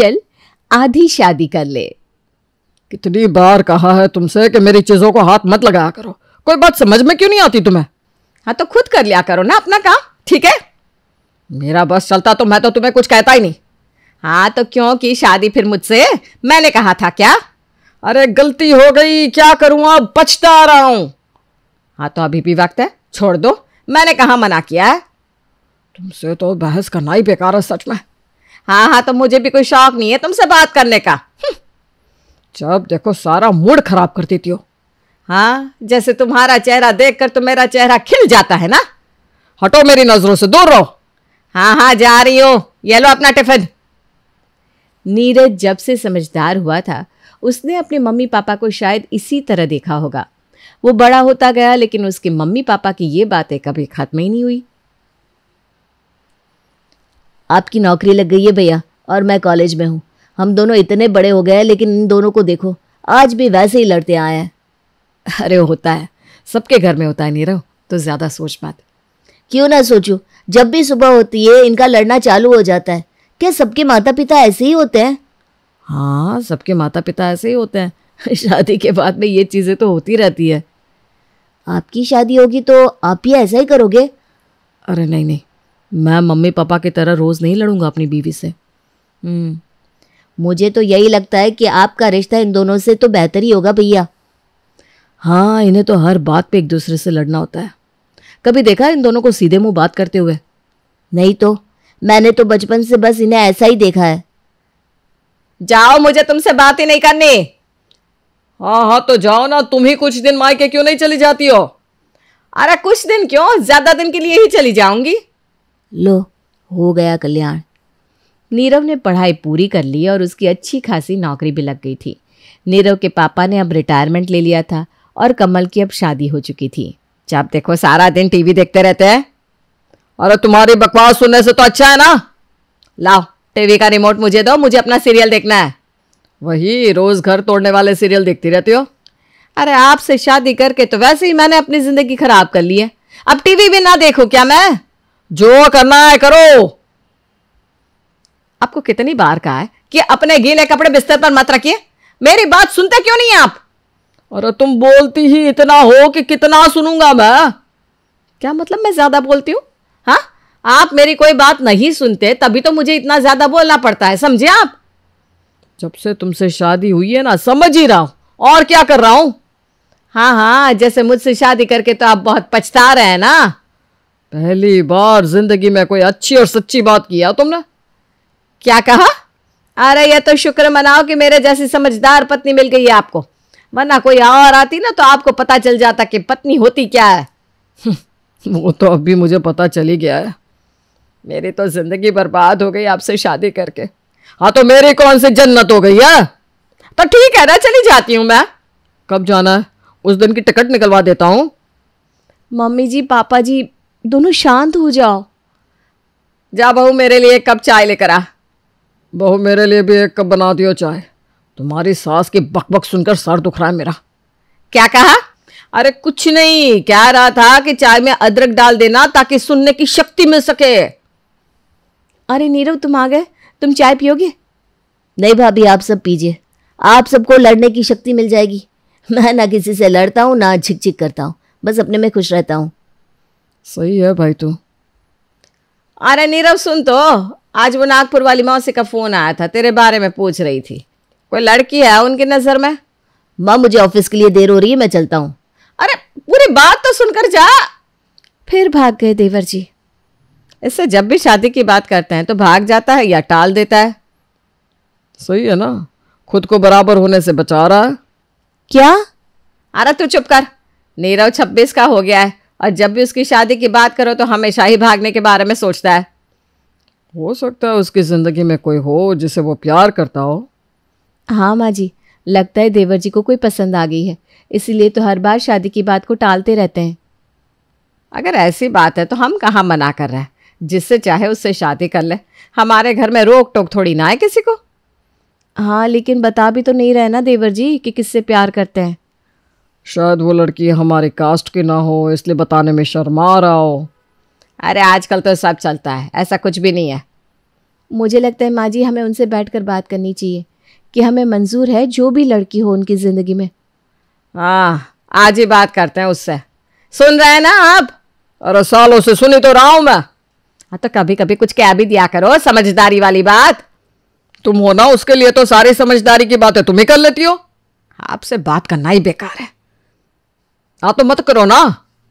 चल आधी शादी कर ले कितनी बार कहा है तुमसे कि मेरी चीजों को हाथ मत लगाया करो कोई बात समझ में क्यों नहीं आती तुम्हें हाँ तो खुद कर लिया करो ना अपना काम ठीक है मेरा बस चलता तो मैं तो तुम्हें कुछ कहता ही नहीं हाँ तो क्यों की शादी फिर मुझसे मैंने कहा था क्या अरे गलती हो गई क्या करूं अब पछता रहा हूं हाँ तो अभी भी वक्त है छोड़ दो मैंने कहा मना किया है तुमसे तो बहस करना ही बेकार है सच में हाँ हाँ तो मुझे भी कोई शौक नहीं है तुमसे बात करने का जब देखो सारा मूड खराब कर देती हो हाँ जैसे तुम्हारा चेहरा देखकर तो मेरा चेहरा खिल जाता है ना हटो मेरी नजरों से दूर रहो हाँ हाँ जा रही हो ये लो अपना टिफिन नीरज जब से समझदार हुआ था उसने अपने मम्मी पापा को शायद इसी तरह देखा होगा वो बड़ा होता गया लेकिन उसके मम्मी पापा की ये बातें कभी खत्म ही नहीं हुई आपकी नौकरी लग गई है भैया और मैं कॉलेज में हूँ हम दोनों इतने बड़े हो गए लेकिन इन दोनों को देखो आज भी वैसे ही लड़ते आए हैं अरे होता है सबके घर में होता है नीरव तो ज़्यादा सोच बात क्यों ना सोचूं जब भी सुबह होती है इनका लड़ना चालू हो जाता है क्या सबके माता पिता ऐसे ही होते हैं हाँ सबके माता पिता ऐसे ही होते हैं शादी के बाद में ये चीज़ें तो होती रहती है आपकी शादी होगी तो आप ही ऐसा ही करोगे अरे नहीं नहीं मैं मम्मी पापा की तरह रोज़ नहीं लड़ूंगा अपनी बीवी से हम्म। मुझे तो यही लगता है कि आपका रिश्ता इन दोनों से तो बेहतर ही होगा भैया हाँ इन्हें तो हर बात पे एक दूसरे से लड़ना होता है कभी देखा इन दोनों को सीधे मुंह बात करते हुए नहीं तो मैंने तो बचपन से बस इन्हें ऐसा ही देखा है जाओ मुझे तुमसे बात ही नहीं करनी हाँ हाँ तो जाओ ना तुम ही कुछ दिन मायके क्यों नहीं चली जाती हो अरे कुछ दिन क्यों ज्यादा दिन के लिए ही चली जाऊंगी लो हो गया कल्याण नीरव ने पढ़ाई पूरी कर ली और उसकी अच्छी खासी नौकरी भी लग गई थी नीरव के पापा ने अब रिटायरमेंट ले लिया था और कमल की अब शादी हो चुकी थी जब देखो सारा दिन टीवी देखते रहते हैं और तुम्हारी बकवास सुनने से तो अच्छा है ना लाओ टीवी का रिमोट मुझे दो मुझे अपना सीरियल देखना है वही रोज़ घर तोड़ने वाले सीरियल देखती रहती हो अरे आपसे शादी करके तो वैसे ही मैंने अपनी ज़िंदगी ख़राब कर ली है अब टीवी भी ना देखो क्या मैं जो करना है करो आपको कितनी बार कहा है कि अपने गीले कपड़े बिस्तर पर मत रखिए मेरी बात सुनते क्यों नहीं आप अरे तुम बोलती ही इतना हो कि कितना सुनूंगा मैं क्या मतलब मैं ज्यादा बोलती हूं हाँ आप मेरी कोई बात नहीं सुनते तभी तो मुझे इतना ज्यादा बोलना पड़ता है समझे आप जब से तुमसे शादी हुई है ना समझ ही रहा हूं और क्या कर रहा हूं हाँ हाँ जैसे मुझसे शादी करके तो आप बहुत पछता रहे हैं ना पहली बार जिंदगी में कोई अच्छी और सच्ची बात किया तुमने क्या कहा अरे ये तो शुक्र मनाओ कि मेरे जैसी समझदार पत्नी मिल गई है आपको वरना कोई और आती ना तो आपको पता चल जाता कि पत्नी होती क्या है वो तो अभी मुझे पता चल ही गया है मेरी तो जिंदगी बर्बाद हो गई आपसे शादी करके हाँ तो मेरी कौन सी जन्नत हो गई है तो ठीक है ना चली जाती हूँ मैं कब जाना है उस दिन की टिकट निकलवा देता हूँ मम्मी जी पापा जी दोनों शांत हो जाओ जा बहू मेरे लिए एक कप चाय लेकर आ बहू मेरे लिए भी एक कप बना दियो चाय तुम्हारी सास की बकबक सुनकर सर दुख रहा है मेरा क्या कहा अरे कुछ नहीं कह रहा था कि चाय में अदरक डाल देना ताकि सुनने की शक्ति मिल सके अरे नीरव तुम आ गए तुम चाय पियोगे नहीं भाभी आप सब पीजिए आप सबको लड़ने की शक्ति मिल जाएगी मैं ना किसी से लड़ता हूँ ना झिकझिक करता हूँ बस अपने में खुश रहता हूँ सही है भाई तू अरे नीरव सुन तो आज वो नागपुर वाली मौसी का फोन आया था तेरे बारे में पूछ रही थी कोई लड़की है उनकी नज़र में माँ मुझे ऑफिस के लिए देर हो रही है मैं चलता हूँ अरे पूरी बात तो सुनकर जा फिर भाग गए देवर जी इससे जब भी शादी की बात करते हैं तो भाग जाता है या टाल देता है सही है ना खुद को बराबर होने से बचा रहा है क्या अरे तू चुप कर नीरव छब्बीस का हो गया है और जब भी उसकी शादी की बात करो तो हमेशा ही भागने के बारे में सोचता है हो सकता है उसकी ज़िंदगी में कोई हो जिसे वो प्यार करता हो हाँ माँ जी लगता है देवर जी को कोई पसंद आ गई है इसीलिए तो हर बार शादी की बात को टालते रहते हैं अगर ऐसी बात है तो हम कहाँ मना कर रहे हैं जिससे चाहे उससे शादी कर ले हमारे घर में रोक टोक थोड़ी ना है किसी को हाँ लेकिन बता भी तो नहीं रहे ना देवर जी कि किससे प्यार करते हैं शायद वो लड़की हमारे कास्ट की ना हो इसलिए बताने में शर्मा रहा हो अरे आजकल तो सब चलता है ऐसा कुछ भी नहीं है मुझे लगता है माँ जी हमें उनसे बैठ कर बात करनी चाहिए कि हमें मंजूर है जो भी लड़की हो उनकी ज़िंदगी में हाँ आज ही बात करते हैं उससे सुन रहे हैं ना आप अरे सालों से सुनी तो रहा हूँ मैं हाँ तो कभी कभी कुछ कह भी दिया करो समझदारी वाली बात तुम हो ना उसके लिए तो सारी समझदारी की बात है तुम ही कर लेती हो आपसे बात करना ही बेकार है हाँ तो मत करो ना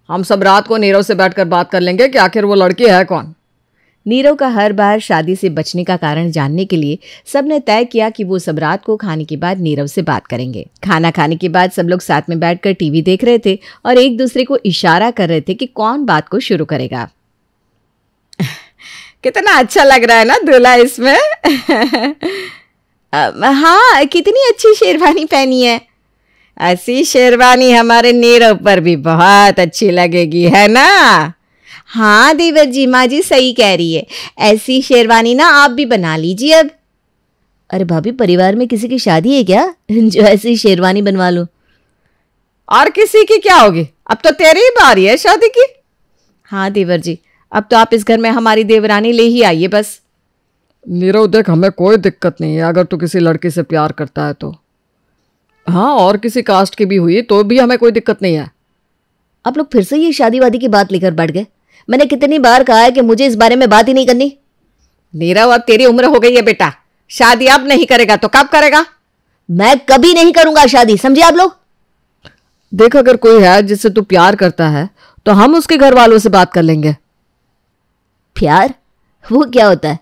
हम सब रात को नीरव से बैठकर बात कर लेंगे कि आखिर वो लड़की है कौन नीरव का हर बार शादी से बचने का कारण जानने के लिए सब ने तय किया कि वो सब रात को खाने के बाद नीरव से बात करेंगे खाना खाने के बाद सब लोग साथ में बैठकर टीवी देख रहे थे और एक दूसरे को इशारा कर रहे थे कि कौन बात को शुरू करेगा कितना अच्छा लग रहा है ना दूल्हा इसमें हाँ कितनी अच्छी शेरवानी पहनी है ऐसी शेरवानी हमारे नीरव पर भी बहुत अच्छी लगेगी है ना हाँ देवर जी माँ जी सही कह रही है ऐसी शेरवानी ना आप भी बना लीजिए अब अरे भाभी परिवार में किसी की शादी है क्या जो ऐसी शेरवानी बनवा लो और किसी की क्या होगी अब तो तेरी ही बारी है शादी की हाँ देवर जी अब तो आप इस घर में हमारी देवरानी ले ही आइए बस नीरव देख हमें कोई दिक्कत नहीं है अगर तू किसी लड़की से प्यार करता है तो हाँ और किसी कास्ट की भी हुई तो भी हमें कोई दिक्कत नहीं है आप लोग फिर से ये शादीवादी की बात लेकर बैठ गए मैंने कितनी बार कहा है कि मुझे इस बारे में बात ही नहीं करनी नीरव अब तेरी उम्र हो गई है बेटा शादी अब नहीं करेगा तो कब करेगा मैं कभी नहीं करूंगा शादी समझे आप लोग देख अगर कोई है जिससे तू प्यार करता है तो हम उसके घर वालों से बात कर लेंगे प्यार वो क्या होता है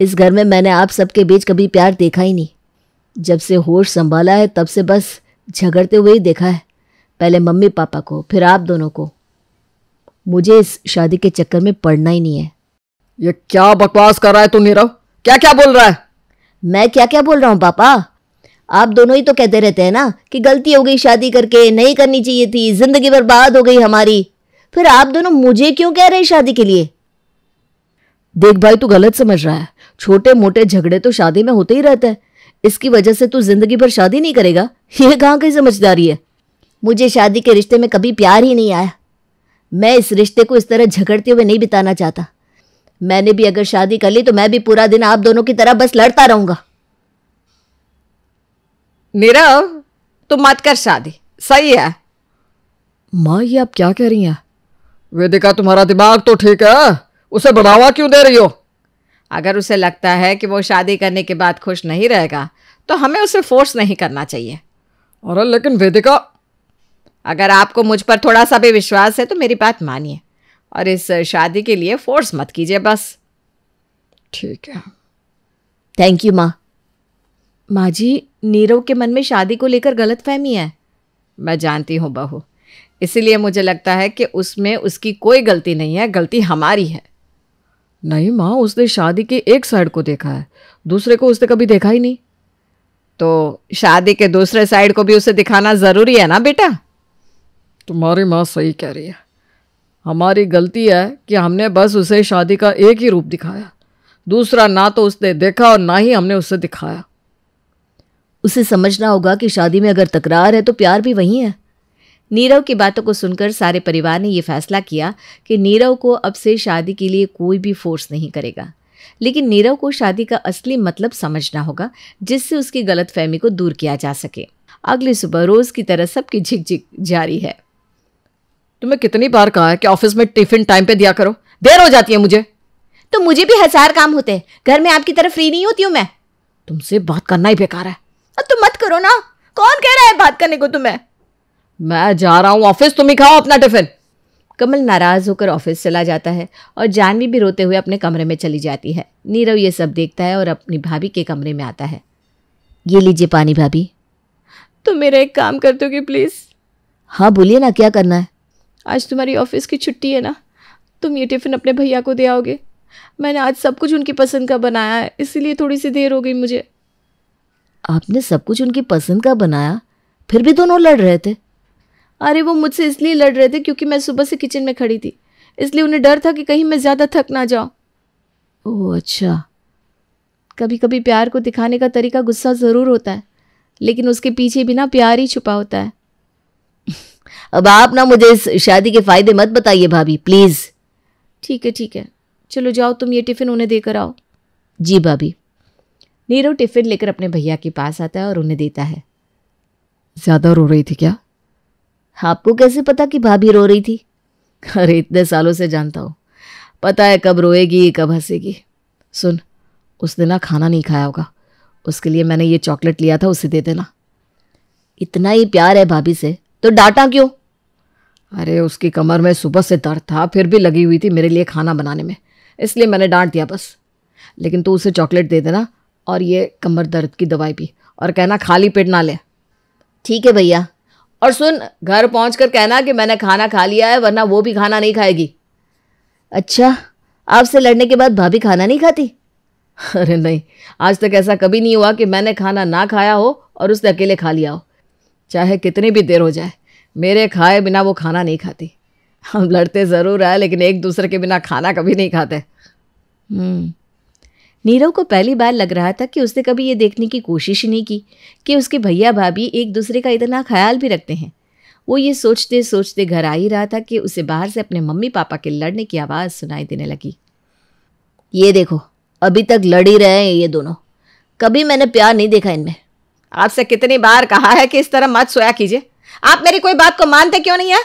इस घर में मैंने आप सबके बीच कभी प्यार देखा ही नहीं जब से होश संभाला है तब से बस झगड़ते हुए ही देखा है पहले मम्मी पापा को फिर आप दोनों को मुझे इस शादी के चक्कर में पड़ना ही नहीं है ये क्या बकवास कर रहा है तू नीरव क्या क्या बोल रहा है मैं क्या क्या बोल रहा हूँ पापा आप दोनों ही तो कहते रहते हैं ना कि गलती हो गई शादी करके नहीं करनी चाहिए थी जिंदगी बर्बाद हो गई हमारी फिर आप दोनों मुझे क्यों कह रहे हैं शादी के लिए देख भाई तू गलत समझ रहा है छोटे मोटे झगड़े तो शादी में होते ही रहते हैं इसकी वजह से तू जिंदगी भर शादी नहीं करेगा यह कहाँ की समझदारी है मुझे शादी के रिश्ते में कभी प्यार ही नहीं आया मैं इस रिश्ते को इस तरह झगड़ते हुए नहीं बिताना चाहता मैंने भी अगर शादी कर ली तो मैं भी पूरा दिन आप दोनों की तरह बस लड़ता रहूंगा नीरव तुम मत कर शादी सही है माँ ये आप क्या कह रही हैं वेदिका तुम्हारा दिमाग तो ठीक है उसे बढ़ावा क्यों दे रही हो अगर उसे लगता है कि वो शादी करने के बाद खुश नहीं रहेगा तो हमें उसे फोर्स नहीं करना चाहिए अरे हाँ, लेकिन वेदिका अगर आपको मुझ पर थोड़ा सा भी विश्वास है तो मेरी बात मानिए और इस शादी के लिए फोर्स मत कीजिए बस ठीक है थैंक यू माँ माँ जी नीरव के मन में शादी को लेकर गलत फहमी है मैं जानती हूँ बहू इसीलिए मुझे लगता है कि उसमें उसकी कोई गलती नहीं है गलती हमारी है नहीं माँ उसने शादी के एक साइड को देखा है दूसरे को उसने कभी देखा ही नहीं तो शादी के दूसरे साइड को भी उसे दिखाना ज़रूरी है ना बेटा तुम्हारी माँ सही कह रही है हमारी गलती है कि हमने बस उसे शादी का एक ही रूप दिखाया दूसरा ना तो उसने देखा और ना ही हमने उसे दिखाया उसे समझना होगा कि शादी में अगर तकरार है तो प्यार भी वही है नीरव की बातों को सुनकर सारे परिवार ने यह फैसला किया कि नीरव को अब से शादी के लिए कोई भी फोर्स नहीं करेगा लेकिन नीरव को शादी का असली मतलब समझना होगा जिससे उसकी गलत फहमी को दूर किया जा सके अगली सुबह रोज़ की तरह सबकी झिकझिक जारी है तुम्हें कितनी बार कहा है कि ऑफिस में टिफिन टाइम पे दिया करो देर हो जाती है मुझे तो मुझे भी हजार काम होते हैं घर में आपकी तरफ फ्री नहीं होती हूँ मैं तुमसे बात करना ही बेकार है तुम मत करो ना कौन कह रहा है बात करने को तुम्हें मैं जा रहा हूँ ऑफिस तुम ही खाओ अपना टिफिन कमल नाराज होकर ऑफिस चला जाता है और जानवी भी रोते हुए अपने कमरे में चली जाती है नीरव ये सब देखता है और अपनी भाभी के कमरे में आता है ये लीजिए पानी भाभी तुम मेरा एक काम कर दोगे प्लीज़ हाँ बोलिए ना क्या करना है आज तुम्हारी ऑफिस की छुट्टी है ना तुम ये टिफ़िन अपने भैया को दे आओगे मैंने आज सब कुछ उनकी पसंद का बनाया है इसीलिए थोड़ी सी देर हो गई मुझे आपने सब कुछ उनकी पसंद का बनाया फिर भी दोनों लड़ रहे थे अरे वो मुझसे इसलिए लड़ रहे थे क्योंकि मैं सुबह से किचन में खड़ी थी इसलिए उन्हें डर था कि कहीं मैं ज़्यादा थक ना जाऊँ ओह अच्छा कभी कभी प्यार को दिखाने का तरीका गुस्सा ज़रूर होता है लेकिन उसके पीछे भी ना प्यार ही छुपा होता है अब आप ना मुझे इस शादी के फ़ायदे मत बताइए भाभी प्लीज़ ठीक है ठीक है चलो जाओ तुम ये टिफ़िन उन्हें देकर आओ जी भाभी नीरव टिफ़िन लेकर अपने भैया के पास आता है और उन्हें देता है ज़्यादा रो रही थी क्या आपको कैसे पता कि भाभी रो रही थी अरे इतने सालों से जानता हूँ पता है कब रोएगी कब हंसेगी सुन उसने ना खाना नहीं खाया होगा उसके लिए मैंने ये चॉकलेट लिया था उसे दे देना इतना ही प्यार है भाभी से तो डांटा क्यों अरे उसकी कमर में सुबह से दर्द था फिर भी लगी हुई थी मेरे लिए खाना बनाने में इसलिए मैंने डांट दिया बस लेकिन तू उसे चॉकलेट दे देना और ये कमर दर्द की दवाई भी और कहना खाली पेट ना ले ठीक है भैया और सुन घर पहुँच कर कहना कि मैंने खाना खा लिया है वरना वो भी खाना नहीं खाएगी अच्छा आपसे लड़ने के बाद भाभी खाना नहीं खाती अरे नहीं आज तक ऐसा कभी नहीं हुआ कि मैंने खाना ना खाया हो और उसने अकेले खा लिया हो चाहे कितनी भी देर हो जाए मेरे खाए बिना वो खाना नहीं खाती हम लड़ते ज़रूर आए लेकिन एक दूसरे के बिना खाना कभी नहीं खाते हम्म नीरव को पहली बार लग रहा था कि उसने कभी ये देखने की कोशिश ही नहीं की कि उसके भैया भाभी एक दूसरे का इतना ख्याल भी रखते हैं वो ये सोचते सोचते घर आ ही रहा था कि उसे बाहर से अपने मम्मी पापा के लड़ने की आवाज़ सुनाई देने लगी ये देखो अभी तक लड़ ही रहे हैं ये दोनों कभी मैंने प्यार नहीं देखा इनमें आपसे कितनी बार कहा है कि इस तरह मत सोया कीजिए आप मेरी कोई बात को मानते क्यों नहीं है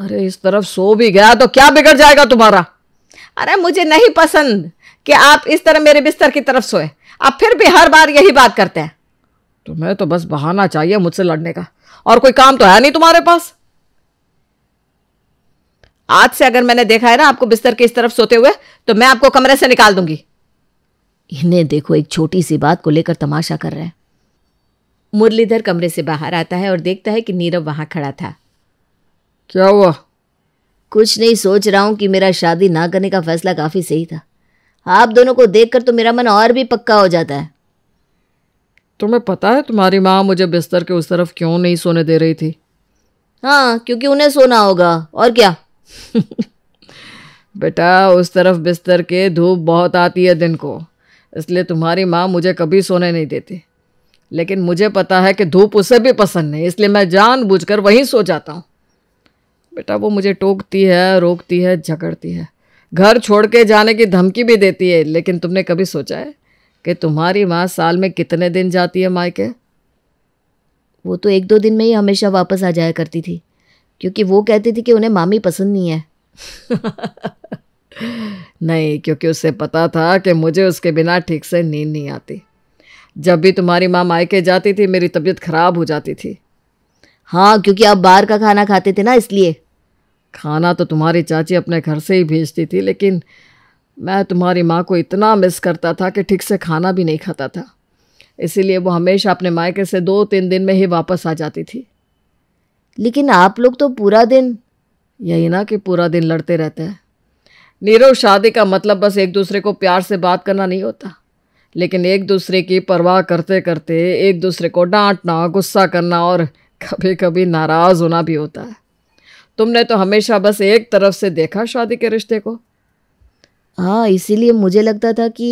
अरे इस तरफ सो भी गया तो क्या बिगड़ जाएगा तुम्हारा अरे मुझे नहीं पसंद कि आप इस तरह मेरे बिस्तर की तरफ सोए आप फिर भी हर बार यही बात करते हैं तुम्हें तो बस बहाना चाहिए मुझसे लड़ने का और कोई काम तो है नहीं तुम्हारे पास आज से अगर मैंने देखा है ना आपको बिस्तर के इस तरफ सोते हुए तो मैं आपको कमरे से निकाल दूंगी इन्हें देखो एक छोटी सी बात को लेकर तमाशा कर रहे हैं मुरलीधर कमरे से बाहर आता है और देखता है कि नीरव वहां खड़ा था क्या हुआ कुछ नहीं सोच रहा हूँ कि मेरा शादी ना करने का फैसला काफ़ी सही था आप दोनों को देखकर तो मेरा मन और भी पक्का हो जाता है तुम्हें पता है तुम्हारी माँ मुझे बिस्तर के उस तरफ क्यों नहीं सोने दे रही थी हाँ क्योंकि उन्हें सोना होगा और क्या बेटा उस तरफ बिस्तर के धूप बहुत आती है दिन को इसलिए तुम्हारी माँ मुझे कभी सोने नहीं देती लेकिन मुझे पता है कि धूप उसे भी पसंद नहीं इसलिए मैं जानबूझकर वहीं सो जाता हूँ बेटा वो मुझे टोकती है रोकती है झगड़ती है घर छोड़ के जाने की धमकी भी देती है लेकिन तुमने कभी सोचा है कि तुम्हारी माँ साल में कितने दिन जाती है मायके वो तो एक दो दिन में ही हमेशा वापस आ जाया करती थी क्योंकि वो कहती थी कि उन्हें मामी पसंद नहीं है नहीं क्योंकि उसे पता था कि मुझे उसके बिना ठीक से नींद नहीं आती जब भी तुम्हारी माँ मायके जाती थी मेरी तबीयत खराब हो जाती थी हाँ क्योंकि आप बाहर का खाना खाते थे ना इसलिए खाना तो तुम्हारी चाची अपने घर से ही भेजती थी लेकिन मैं तुम्हारी माँ को इतना मिस करता था कि ठीक से खाना भी नहीं खाता था इसीलिए वो हमेशा अपने मायके से दो तीन दिन में ही वापस आ जाती थी लेकिन आप लोग तो पूरा दिन यही ना कि पूरा दिन लड़ते रहते हैं नीरव शादी का मतलब बस एक दूसरे को प्यार से बात करना नहीं होता लेकिन एक दूसरे की परवाह करते करते एक दूसरे को डांटना गुस्सा करना और कभी कभी नाराज़ होना भी होता है तुमने तो हमेशा बस एक तरफ से देखा शादी के रिश्ते को हाँ इसीलिए मुझे लगता था कि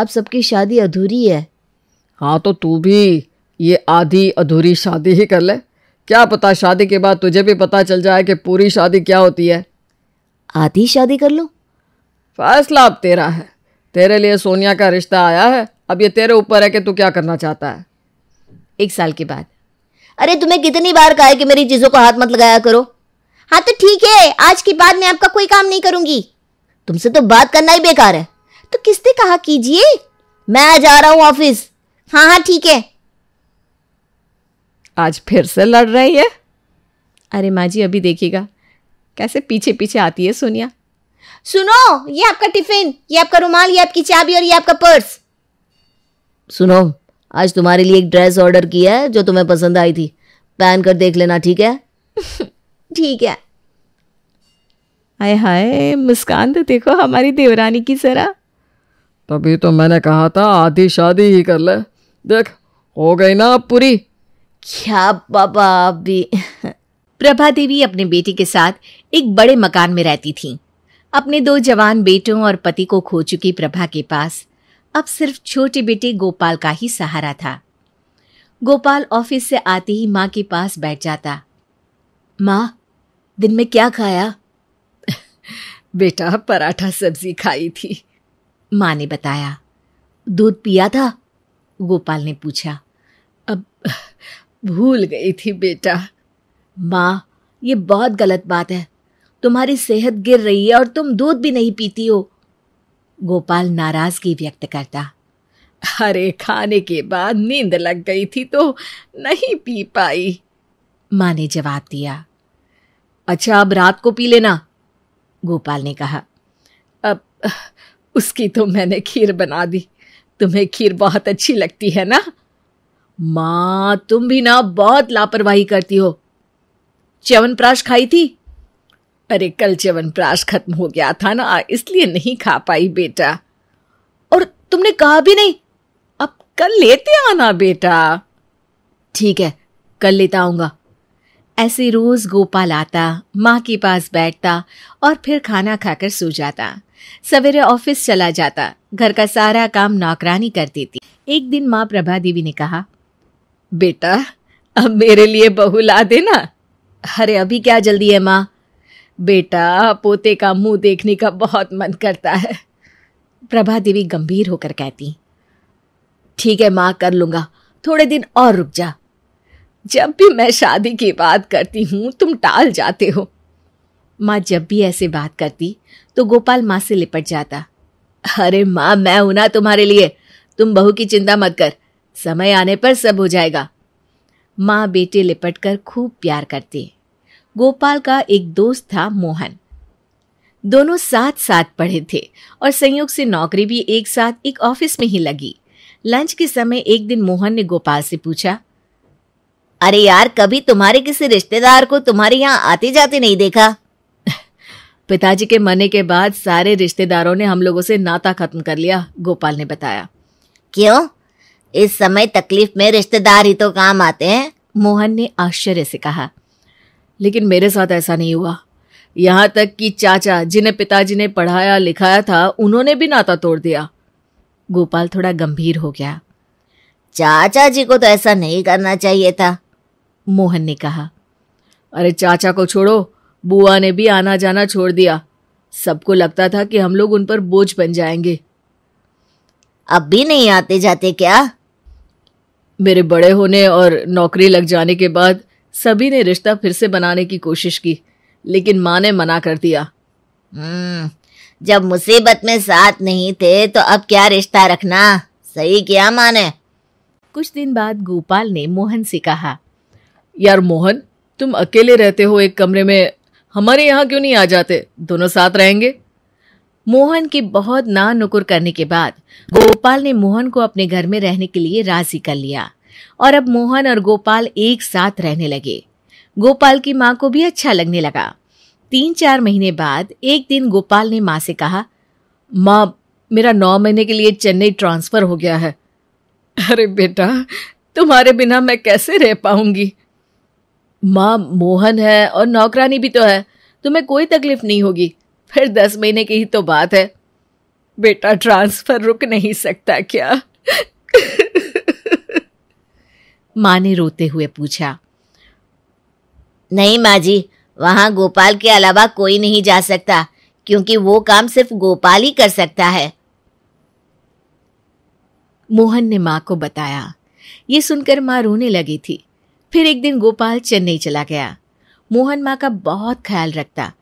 आप सबकी शादी अधूरी है हाँ तो तू भी ये आधी अधूरी शादी ही कर ले क्या पता शादी के बाद तुझे भी पता चल जाए कि पूरी शादी क्या होती है आधी शादी कर लो फैसला अब तेरा है तेरे लिए सोनिया का रिश्ता आया है अब ये तेरे ऊपर है कि तू क्या करना चाहता है एक साल के बाद अरे तुम्हें कितनी बार कहा है कि मेरी चीज़ों को हाथ मत लगाया करो हाँ तो ठीक है आज के बाद मैं आपका कोई काम नहीं करूंगी तुमसे तो बात करना ही बेकार है तो किसने कहा कीजिए मैं जा रहा हूं ऑफिस हाँ हाँ ठीक है आज फिर से लड़ रही है अरे माँ जी अभी देखिएगा कैसे पीछे पीछे आती है सोनिया सुनो ये आपका टिफिन ये आपका रुमाल ये आपकी चाबी और ये आपका पर्स सुनो आज तुम्हारे लिए एक ड्रेस ऑर्डर किया है जो तुम्हें पसंद आई थी पहन कर देख लेना ठीक है ठीक है हाय हाय मुस्कान तो देखो हमारी देवरानी की जरा तभी तो मैंने कहा था आधी शादी ही कर ले देख हो गई ना पूरी क्या बाबा अभी प्रभा देवी अपने बेटे के साथ एक बड़े मकान में रहती थी अपने दो जवान बेटों और पति को खो चुकी प्रभा के पास अब सिर्फ छोटे बेटे गोपाल का ही सहारा था गोपाल ऑफिस से आते ही माँ के पास बैठ जाता माँ दिन में क्या खाया बेटा पराठा सब्जी खाई थी माँ ने बताया दूध पिया था गोपाल ने पूछा अब भूल गई थी बेटा माँ ये बहुत गलत बात है तुम्हारी सेहत गिर रही है और तुम दूध भी नहीं पीती हो गोपाल नाराजगी व्यक्त करता अरे खाने के बाद नींद लग गई थी तो नहीं पी पाई माँ ने जवाब दिया अच्छा अब रात को पी लेना गोपाल ने कहा अब उसकी तो मैंने खीर बना दी तुम्हें खीर बहुत अच्छी लगती है ना माँ तुम भी ना बहुत लापरवाही करती हो च्यवनप्राश खाई थी अरे कल च्यवनप्राश खत्म हो गया था ना इसलिए नहीं खा पाई बेटा और तुमने कहा भी नहीं अब कल लेते आना बेटा ठीक है कल लेता आऊंगा ऐसे रोज गोपाल आता माँ के पास बैठता और फिर खाना खाकर सो जाता सवेरे ऑफिस चला जाता घर का सारा काम नौकरानी कर देती एक दिन माँ प्रभा देवी ने कहा बेटा अब मेरे लिए बहू ला देना अरे अभी क्या जल्दी है माँ बेटा पोते का मुंह देखने का बहुत मन करता है प्रभा देवी गंभीर होकर कहती ठीक है माँ कर लूंगा थोड़े दिन और रुक जा जब भी मैं शादी की बात करती हूँ तुम टाल जाते हो माँ जब भी ऐसे बात करती तो गोपाल माँ से लिपट जाता अरे माँ मैं हूं ना तुम्हारे लिए तुम बहू की चिंता मत कर समय आने पर सब हो जाएगा माँ बेटे लिपट कर खूब प्यार करते गोपाल का एक दोस्त था मोहन दोनों साथ साथ पढ़े थे और संयोग से नौकरी भी एक साथ एक ऑफिस में ही लगी लंच के समय एक दिन मोहन ने गोपाल से पूछा अरे यार कभी तुम्हारे किसी रिश्तेदार को तुम्हारे यहाँ आते जाते नहीं देखा पिताजी के मरने के बाद सारे रिश्तेदारों ने हम लोगों से नाता खत्म कर लिया गोपाल ने बताया क्यों इस समय तकलीफ में रिश्तेदार ही तो काम आते हैं मोहन ने आश्चर्य से कहा लेकिन मेरे साथ ऐसा नहीं हुआ यहाँ तक कि चाचा जिन्हें पिताजी ने पढ़ाया लिखाया था उन्होंने भी नाता तोड़ दिया गोपाल थोड़ा गंभीर हो गया चाचा जी को तो ऐसा नहीं करना चाहिए था मोहन ने कहा अरे चाचा को छोड़ो बुआ ने भी आना जाना छोड़ दिया सबको लगता था कि हम लोग उन पर बोझ बन जाएंगे अब भी नहीं आते जाते क्या मेरे बड़े होने और नौकरी लग जाने के बाद सभी ने रिश्ता फिर से बनाने की कोशिश की लेकिन माँ ने मना कर दिया हम्म, जब मुसीबत में साथ नहीं थे तो अब क्या रिश्ता रखना सही किया माँ ने कुछ दिन बाद गोपाल ने मोहन से कहा यार मोहन तुम अकेले रहते हो एक कमरे में हमारे यहाँ क्यों नहीं आ जाते दोनों साथ रहेंगे मोहन की बहुत ना नुकुर करने के बाद गोपाल ने मोहन को अपने घर में रहने के लिए राजी कर लिया और अब मोहन और गोपाल एक साथ रहने लगे गोपाल की माँ को भी अच्छा लगने लगा तीन चार महीने बाद एक दिन गोपाल ने माँ से कहा माँ मेरा नौ महीने के लिए चेन्नई ट्रांसफर हो गया है अरे बेटा तुम्हारे बिना मैं कैसे रह पाऊंगी माँ मोहन है और नौकरानी भी तो है तुम्हें कोई तकलीफ नहीं होगी फिर दस महीने की ही तो बात है बेटा ट्रांसफर रुक नहीं सकता क्या माँ ने रोते हुए पूछा नहीं माँ जी वहां गोपाल के अलावा कोई नहीं जा सकता क्योंकि वो काम सिर्फ गोपाल ही कर सकता है मोहन ने माँ को बताया ये सुनकर माँ रोने लगी थी फिर एक दिन गोपाल चेन्नई चला गया मोहन माँ का बहुत ख्याल रखता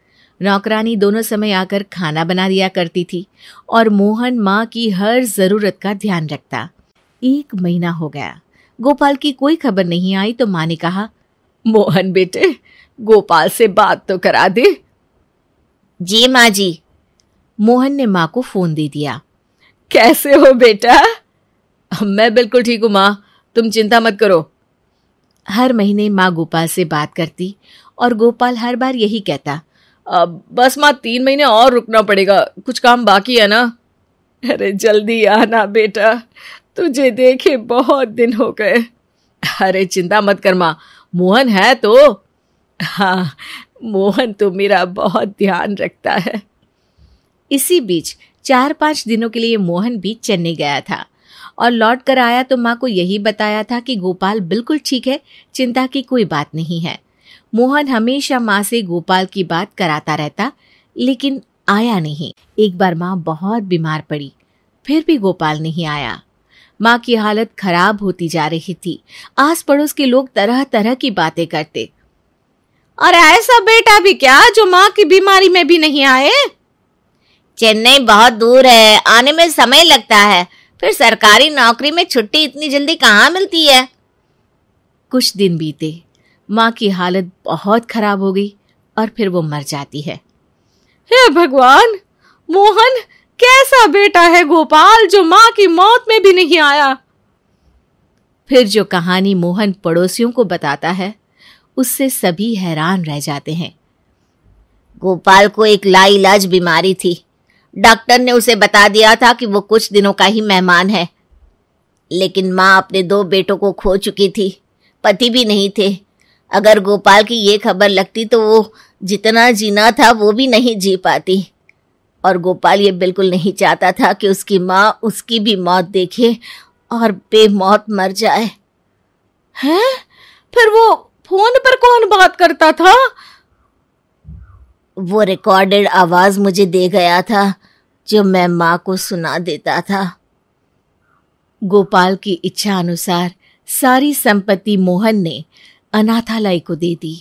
नौकरानी दोनों समय आकर खाना बना दिया करती थी और मोहन माँ की हर जरूरत का ध्यान रखता एक महीना हो गया गोपाल की कोई खबर नहीं आई तो माँ ने कहा मोहन बेटे गोपाल से बात तो करा दे जी माँ जी मोहन ने माँ को फोन दे दिया कैसे हो बेटा मैं बिल्कुल ठीक हूं माँ तुम चिंता मत करो हर महीने माँ गोपाल से बात करती और गोपाल हर बार यही कहता अब बस माँ तीन महीने और रुकना पड़ेगा कुछ काम बाकी है ना अरे जल्दी आना बेटा तुझे देखे बहुत दिन हो गए अरे चिंता मत कर माँ मोहन है तो हाँ मोहन तो मेरा बहुत ध्यान रखता है इसी बीच चार पांच दिनों के लिए मोहन भी चेन्नई गया था और लौट कर आया तो माँ को यही बताया था कि गोपाल बिल्कुल ठीक है चिंता की कोई बात नहीं है मोहन हमेशा माँ से गोपाल की बात कराता रहता लेकिन आया नहीं एक बार माँ बहुत बीमार पड़ी फिर भी गोपाल नहीं आया माँ की हालत खराब होती जा रही थी आस पड़ोस के लोग तरह तरह की बातें करते और ऐसा बेटा भी क्या जो माँ की बीमारी में भी नहीं आए चेन्नई बहुत दूर है आने में समय लगता है फिर सरकारी नौकरी में छुट्टी इतनी जल्दी कहाँ मिलती है कुछ दिन बीते माँ की हालत बहुत खराब हो गई और फिर वो मर जाती है हे भगवान मोहन कैसा बेटा है गोपाल जो माँ की मौत में भी नहीं आया फिर जो कहानी मोहन पड़ोसियों को बताता है उससे सभी हैरान रह जाते हैं गोपाल को एक लाइलाज बीमारी थी डॉक्टर ने उसे बता दिया था कि वो कुछ दिनों का ही मेहमान है लेकिन माँ अपने दो बेटों को खो चुकी थी पति भी नहीं थे अगर गोपाल की ये खबर लगती तो वो जितना जीना था वो भी नहीं जी पाती और गोपाल ये बिल्कुल नहीं चाहता था कि उसकी माँ उसकी भी मौत देखे और बेमौत मर जाए हैं फिर वो फोन पर कौन बात करता था वो रिकॉर्डेड आवाज मुझे दे गया था जो मैं माँ को सुना देता था गोपाल की इच्छा अनुसार सारी संपत्ति मोहन ने अनाथालय को दे दी